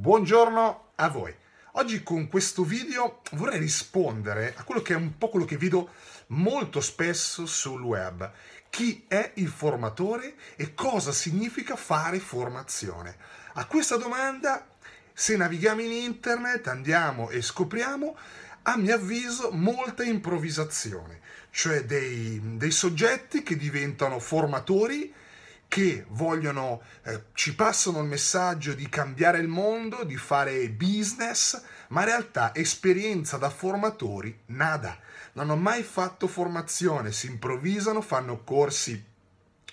Buongiorno a voi. Oggi con questo video vorrei rispondere a quello che è un po' quello che vedo molto spesso sul web. Chi è il formatore e cosa significa fare formazione? A questa domanda, se navighiamo in internet, andiamo e scopriamo, a mio avviso, molta improvvisazione, cioè dei, dei soggetti che diventano formatori che vogliono, eh, ci passano il messaggio di cambiare il mondo, di fare business, ma in realtà esperienza da formatori, nada. Non hanno mai fatto formazione, si improvvisano, fanno corsi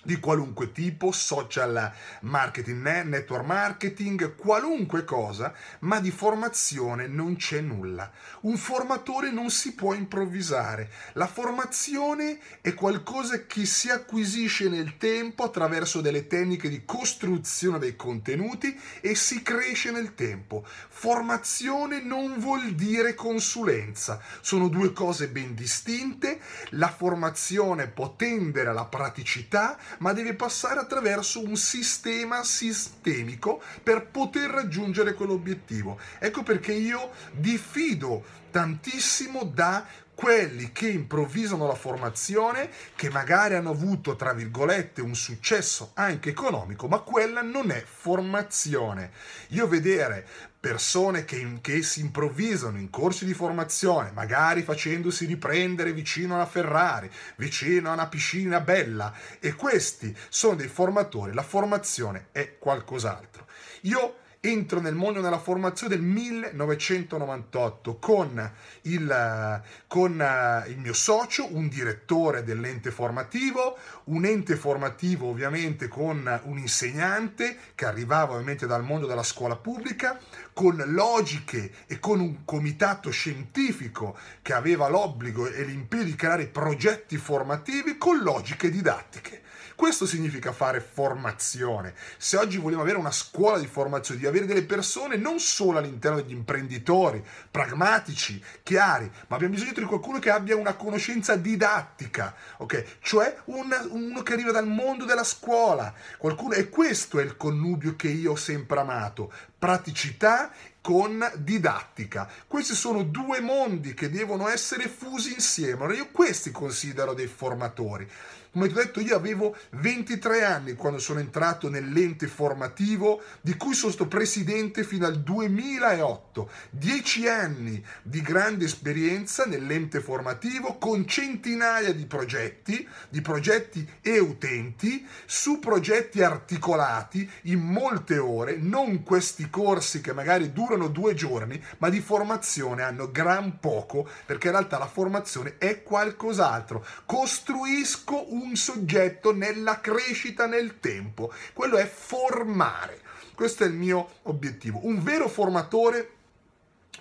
di qualunque tipo, social marketing, network marketing, qualunque cosa, ma di formazione non c'è nulla. Un formatore non si può improvvisare. La formazione è qualcosa che si acquisisce nel tempo attraverso delle tecniche di costruzione dei contenuti e si cresce nel tempo. Formazione non vuol dire consulenza, sono due cose ben distinte. La formazione può tendere alla praticità, ma deve passare attraverso un sistema sistemico per poter raggiungere quell'obiettivo. Ecco perché io diffido tantissimo da quelli che improvvisano la formazione, che magari hanno avuto, tra virgolette, un successo anche economico, ma quella non è formazione. Io vedere persone che, che, si improvvisano in corsi di formazione, magari facendosi riprendere vicino a una Ferrari, vicino a una piscina bella, e questi sono dei formatori, la formazione è qualcos'altro. Io entro nel mondo della formazione del 1998 con il, con eh, il, mio socio, un direttore dell'ente formativo, un ente formativo ovviamente con un insegnante che arrivava ovviamente dal mondo della scuola pubblica, con logiche e con un comitato scientifico che aveva l'obbligo e l'impegno di creare progetti formativi con logiche didattiche. Questo significa fare formazione. Se oggi vogliamo avere una scuola di formazione, di avere delle persone non solo all'interno degli imprenditori, pragmatici, chiari, ma abbiamo bisogno di qualcuno che abbia una conoscenza didattica, ok? Cioè un, uno che arriva dal mondo della scuola. Qualcuno, e questo è il connubio che io ho sempre amato. Praticità con didattica. Questi sono due mondi che devono essere fusi insieme. Allora io questi considero dei formatori. Come ti ho detto, io avevo 23 anni quando sono entrato nell'ente formativo di cui sono stato presidente fino al 2008. Dieci anni di grande esperienza nell'ente formativo con centinaia di progetti, di progetti e utenti, su progetti articolati in molte ore, non questi corsi che magari durano durano due giorni, ma di formazione hanno gran poco, perché in realtà la formazione è qualcos'altro. Costruisco un soggetto nella crescita nel tempo. Quello è formare. Questo è il mio obiettivo. Un vero formatore,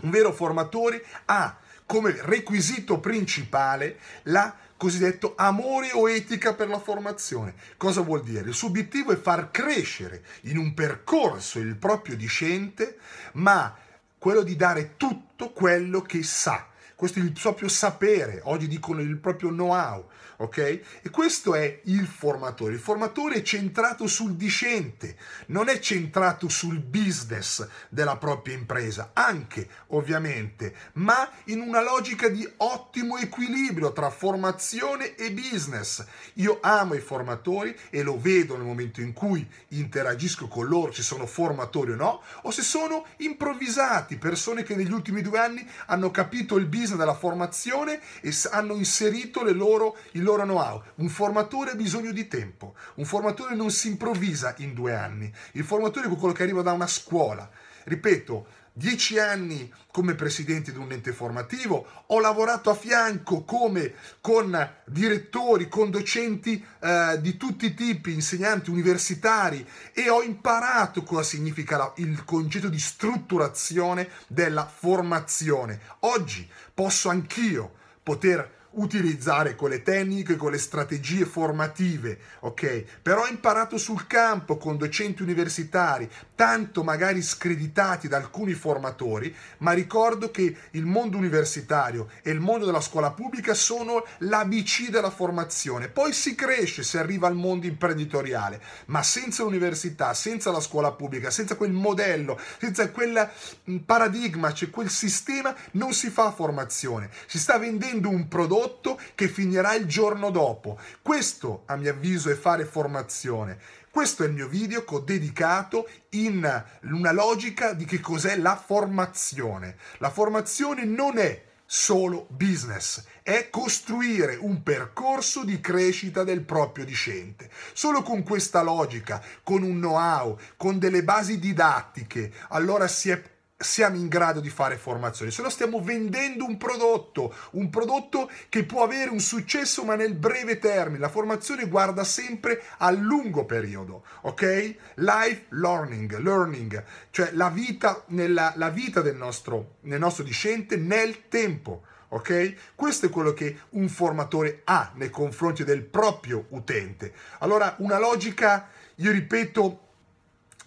un vero formatore ha come requisito principale la cosiddetto amore o etica per la formazione. Cosa vuol dire? Il suo obiettivo è far crescere in un percorso il proprio discente, ma quello di dare tutto quello che sa questo è il proprio sapere, oggi dicono il proprio know-how, ok? E questo è il formatore. Il formatore è centrato sul discente, non è centrato sul business della propria impresa, anche ovviamente, ma in una logica di ottimo equilibrio tra formazione e business. Io amo i formatori e lo vedo nel momento in cui interagisco con loro, ci sono formatori o no, o se sono improvvisati, persone che negli ultimi due anni hanno capito il business business, nella formazione e hanno inserito loro, il loro know-how. Un formatore ha bisogno di tempo, un formatore non si improvvisa in due anni, il formatore è quello che arriva da una scuola. Ripeto, dieci anni come presidente di un ente formativo, ho lavorato a fianco come con direttori, con docenti eh, di tutti i tipi, insegnanti universitari e ho imparato cosa significa il concetto di strutturazione della formazione. Oggi posso anch'io poter utilizzare le tecniche, con le strategie formative, ok? Però ho imparato sul campo con docenti universitari, tanto magari screditati da alcuni formatori, ma ricordo che il mondo universitario e il mondo della scuola pubblica sono l'ABC della formazione. Poi si cresce si arriva al mondo imprenditoriale, ma senza l'università, senza la scuola pubblica, senza quel modello, senza quel mm, paradigma, cioè quel sistema, non si fa formazione. Si sta vendendo un prodotto prodotto che finirà il giorno dopo. Questo, a mio avviso, è fare formazione. Questo è il mio video che ho dedicato in una logica di che cos'è la formazione. La formazione non è solo business, è costruire un percorso di crescita del proprio discente. Solo con questa logica, con un know-how, con delle basi didattiche, allora si è siamo in grado di fare formazione, se no stiamo vendendo un prodotto, un prodotto che può avere un successo ma nel breve termine. La formazione guarda sempre a lungo periodo, ok? Life learning, learning, cioè la vita, nella, la vita del, nostro, del nostro discente nel tempo. Ok? Questo è quello che un formatore ha nei confronti del proprio utente. Allora, una logica, io ripeto,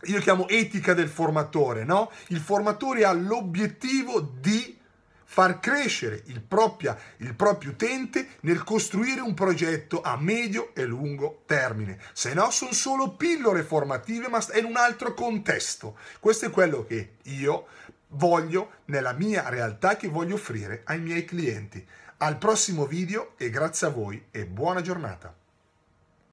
io chiamo etica del formatore, no? Il formatore ha l'obiettivo di far crescere il, propria, il, proprio utente nel costruire un progetto a medio e lungo termine. Se no sono solo pillole formative, ma è in un altro contesto. Questo è quello che io voglio nella mia realtà che voglio offrire ai miei clienti. Al prossimo video e grazie a voi e buona giornata.